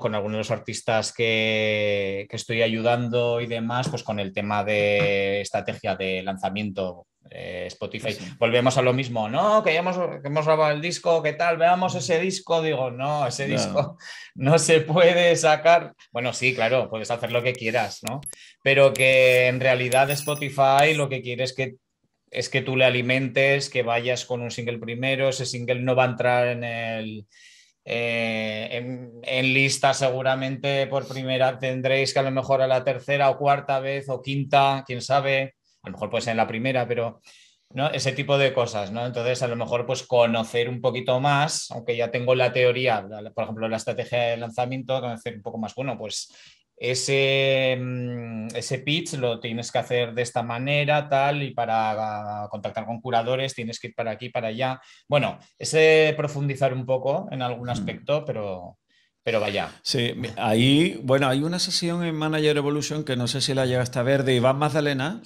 con algunos de los artistas que, estoy ayudando y demás, pues con el tema de estrategia de lanzamiento eh, Spotify. Volvemos a lo mismo, no, que ya hemos, que grabado el disco, ¿qué tal? Veamos ese disco. Digo, no, ese disco no se puede sacar. Bueno, sí, claro, puedes hacer lo que quieras, ¿no? Pero que en realidad Spotify lo que quiere es que es que tú le alimentes, que vayas con un single primero, ese single no va a entrar en el eh, en, lista seguramente por primera tendréis que a lo mejor a la tercera o cuarta vez o quinta, quién sabe, a lo mejor puede ser en la primera, pero ¿no? ese tipo de cosas, ¿no? Entonces a lo mejor pues conocer un poquito más, aunque ya tengo la teoría, por ejemplo la estrategia de lanzamiento, conocer un poco más, bueno, pues Mm, ese, pitch lo tienes que hacer de esta manera, tal, y para ah, contactar con curadores tienes que ir para aquí, para allá. Bueno, ese profundizar un poco en algún mm. aspecto, pero, pero vaya. Sí, ahí, bueno, hay una sesión en Manager Evolution que no sé si la llegaste a ver de Iván Magdalena,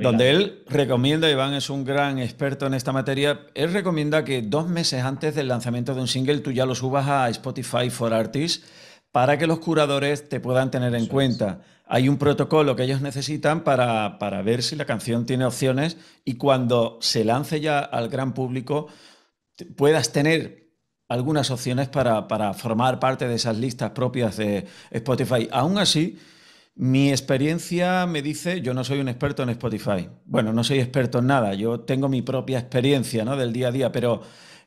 donde él recomienda, Iván es un gran experto en esta materia, él recomienda que dos meses antes del lanzamiento de un single tú ya lo subas a Spotify for Artists para que los curadores te puedan tener en cuenta. Hay un protocolo que ellos necesitan para, ver si la canción tiene opciones y cuando se lance ya al gran público puedas tener algunas opciones para, para, formar parte de esas listas propias de Spotify. Aún así, mi experiencia me dice, yo no soy un experto en Spotify. Bueno, no soy experto en nada, yo tengo mi propia experiencia ¿no? del día a día, pero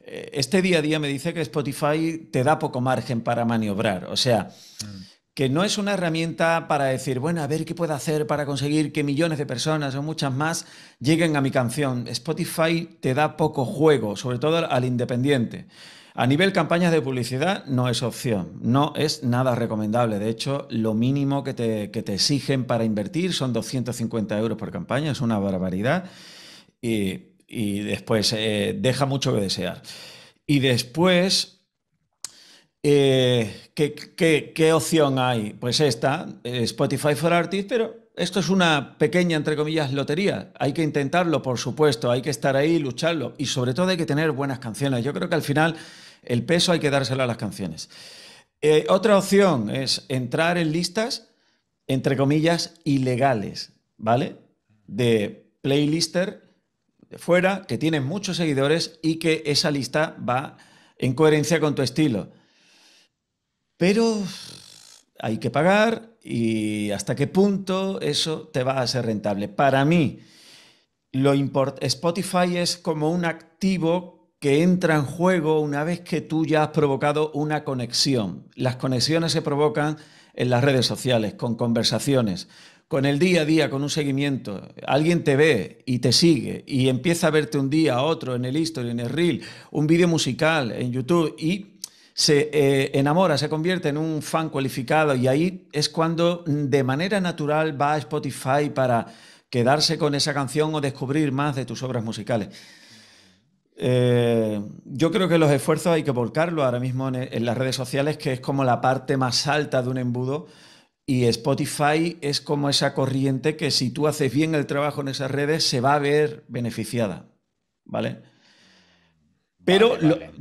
eh, este día a día me dice que Spotify te da poco margen para maniobrar. O sea, mm. que no es una herramienta para decir, bueno, a ver qué puedo hacer para conseguir que millones de personas o muchas más lleguen a mi canción. Spotify te da poco juego, sobre todo al independiente. A nivel campañas de publicidad no es opción, no es nada recomendable. De hecho, lo mínimo que te, exigen para invertir son 250 euros por campaña, es una barbaridad y después eh, deja mucho que desear. Y después, eh, ¿qué, opción hay? Pues esta, eh, Spotify for Artists, pero esto es una pequeña, entre comillas, lotería. Hay que intentarlo, por supuesto, hay que estar ahí, lucharlo y sobre todo hay que tener buenas canciones. Yo creo que al final el peso hay que dárselo a las canciones. otra opción es entrar en listas, entre comillas, ilegales, ¿vale? De playlister de fuera, que tienes muchos seguidores y que esa lista va en coherencia con tu estilo. Pero hay que pagar y hasta qué punto eso te va a ser rentable. Para mí, lo Spotify es como un activo que entra en juego una vez que tú ya has provocado una conexión. Las conexiones se provocan en las redes sociales, con conversaciones, con el día a día, con un seguimiento. Alguien te ve y te sigue y empieza a verte un día, a otro, en el History, en el Reel, un vídeo musical, en YouTube y se eh, enamora, se convierte en un fan cualificado y ahí es cuando mm, de manera natural va a Spotify para quedarse con esa canción o descubrir más de tus obras musicales. Eh, yo creo que los esfuerzos hay que volcarlos ahora mismo en las redes sociales, que es como la parte más alta de un embudo y Spotify es como esa corriente que si tú haces bien el trabajo en esas redes se va a ver beneficiada, ¿vale? Pero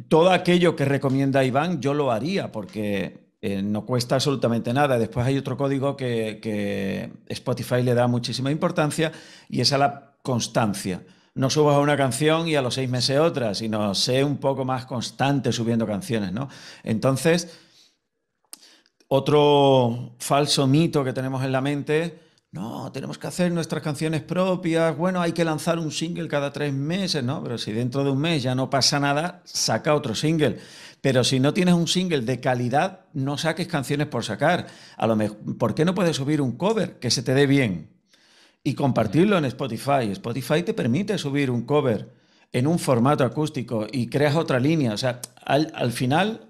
todo aquello que recomienda Iván yo lo haría porque eh, no cuesta absolutamente nada. Después hay otro código que, Spotify le da muchísima importancia y es a la constancia. No subas a una canción y a los seis meses otra, sino sé un poco más constante subiendo canciones, ¿no? Entonces... Otro falso mito que tenemos en la mente, no, tenemos que hacer nuestras canciones propias, bueno, hay que lanzar un single cada tres meses, ¿no? Pero si dentro de un mes ya no pasa nada, saca otro single. Pero si no tienes un single de calidad, no saques canciones por sacar. A lo mejor, ¿por qué no puedes subir un cover que se te dé bien? Y compartirlo en Spotify. Spotify te permite subir un cover en un formato acústico y creas otra línea. O sea, al, al final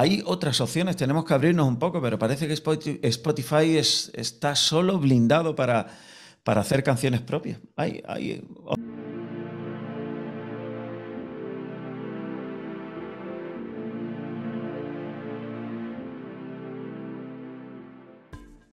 hay otras opciones, tenemos que abrirnos un poco, pero parece que Spotify es, está solo blindado para, para hacer canciones propias. Hay, hay...